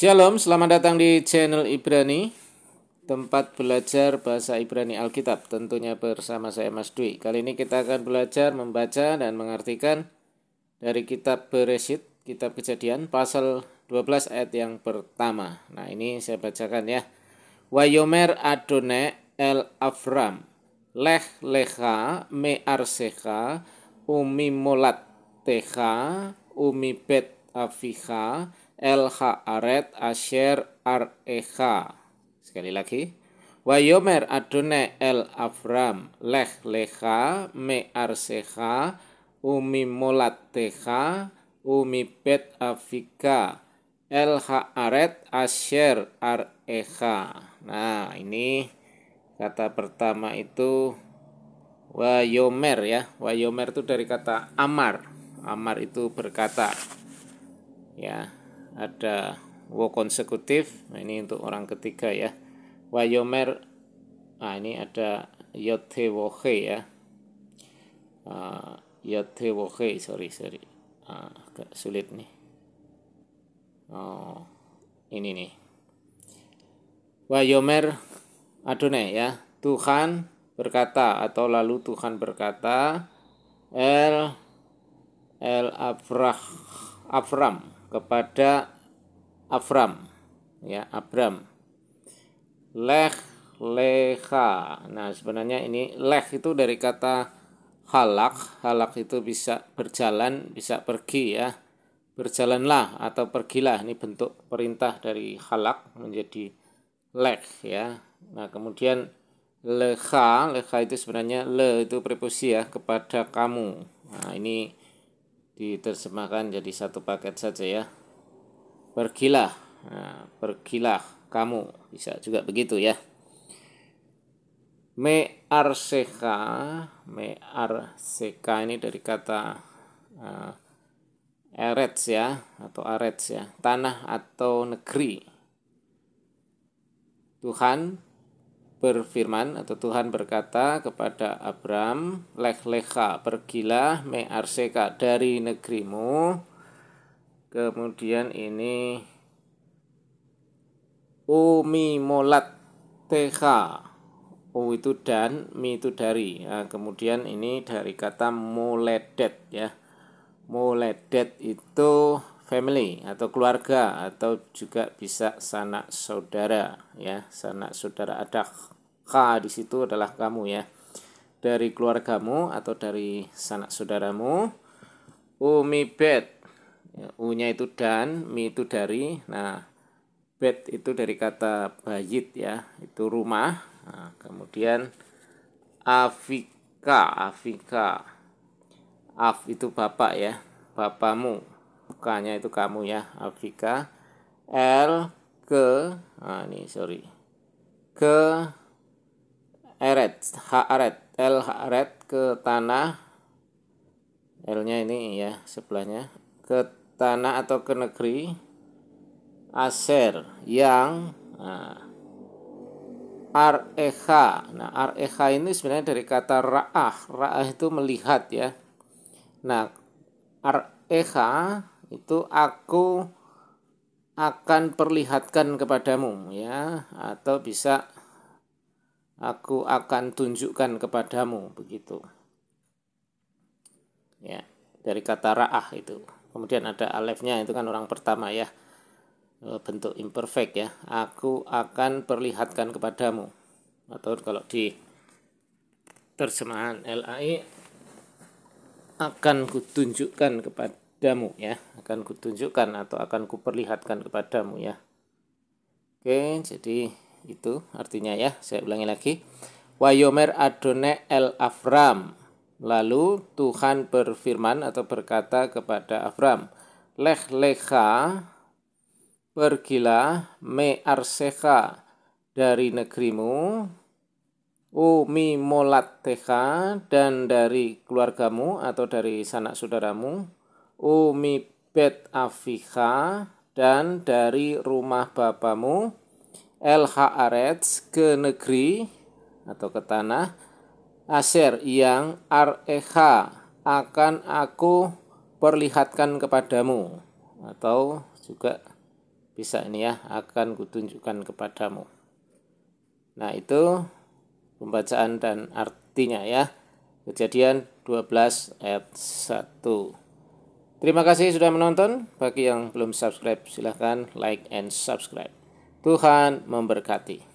Shalom, selamat datang di channel Ibrani Tempat belajar bahasa Ibrani Alkitab Tentunya bersama saya Mas Dwi Kali ini kita akan belajar membaca dan mengartikan Dari kitab Bereshit, kitab kejadian Pasal 12 ayat yang pertama Nah ini saya bacakan ya Wayomer Adone El Avram Lech lecha me arsecha umi molat Teha umi bet Afiha LH Aret Asher REH sekali lagi Wayomer Adone El Afram leh leha Me seha Umi Molat teha Umi pet Afika El aret Asher Reh. Nah, ini kata pertama itu Wayomer ya. Wayomer itu dari kata Amar. Amar itu berkata. Ya, ada wo konsekutif nah ini untuk orang ketiga ya wayomer nah ini ada yote wohe ya uh, ah, yote wohe sorry sorry uh, agak sulit nih oh ini nih wayomer adone ya Tuhan berkata atau lalu Tuhan berkata El El Abrah afram kepada Afram ya Abram leh leha nah sebenarnya ini leh itu dari kata halak halak itu bisa berjalan bisa pergi ya berjalanlah atau pergilah ini bentuk perintah dari halak menjadi leh ya nah kemudian leha leha itu sebenarnya le itu preposi ya kepada kamu nah ini diterjemahkan jadi satu paket saja ya pergilah nah, pergilah kamu bisa juga begitu ya me arseka me arseka ini dari kata uh, erets ya atau arets ya tanah atau negeri Tuhan berfirman atau Tuhan berkata kepada Abram, leh leha pergilah mearseka dari negerimu. Kemudian ini umi molat teha. U oh, itu dan, mi itu dari. Nah, kemudian ini dari kata moledet ya. Moledet itu family atau keluarga atau juga bisa sanak saudara ya sanak saudara ada k di situ adalah kamu ya dari keluargamu atau dari sanak saudaramu umi bed u ya, nya itu dan mi itu dari nah bed itu dari kata bayit ya itu rumah nah, kemudian afika afika af itu bapak ya bapamu bukanya itu kamu ya, Afrika. L ke ah ini sorry. Ke Eret, L H Haaret ke tanah L-nya ini ya sebelahnya ke tanah atau ke negeri Aser yang ah, e nah, R Nah, H ini sebenarnya dari kata ra'ah. Ra'ah itu melihat ya. Nah, R E H itu aku akan perlihatkan kepadamu ya atau bisa aku akan tunjukkan kepadamu begitu ya dari kata ra'ah itu kemudian ada alefnya itu kan orang pertama ya e, bentuk imperfect ya aku akan perlihatkan kepadamu atau kalau di terjemahan LAI akan kutunjukkan kepada kepadamu ya akan kutunjukkan atau akan kuperlihatkan kepadamu ya oke jadi itu artinya ya saya ulangi lagi Wayomer Adone El Afram lalu Tuhan berfirman atau berkata kepada Afram Leh leha pergilah me arseha dari negerimu umi molat teha dan dari keluargamu atau dari sanak saudaramu umi bet afiha dan dari rumah bapamu el haaretz ke negeri atau ke tanah aser yang areha akan aku perlihatkan kepadamu atau juga bisa ini ya akan kutunjukkan kepadamu nah itu pembacaan dan artinya ya kejadian 12 ayat 1 Terima kasih sudah menonton. Bagi yang belum subscribe, silahkan like and subscribe. Tuhan memberkati.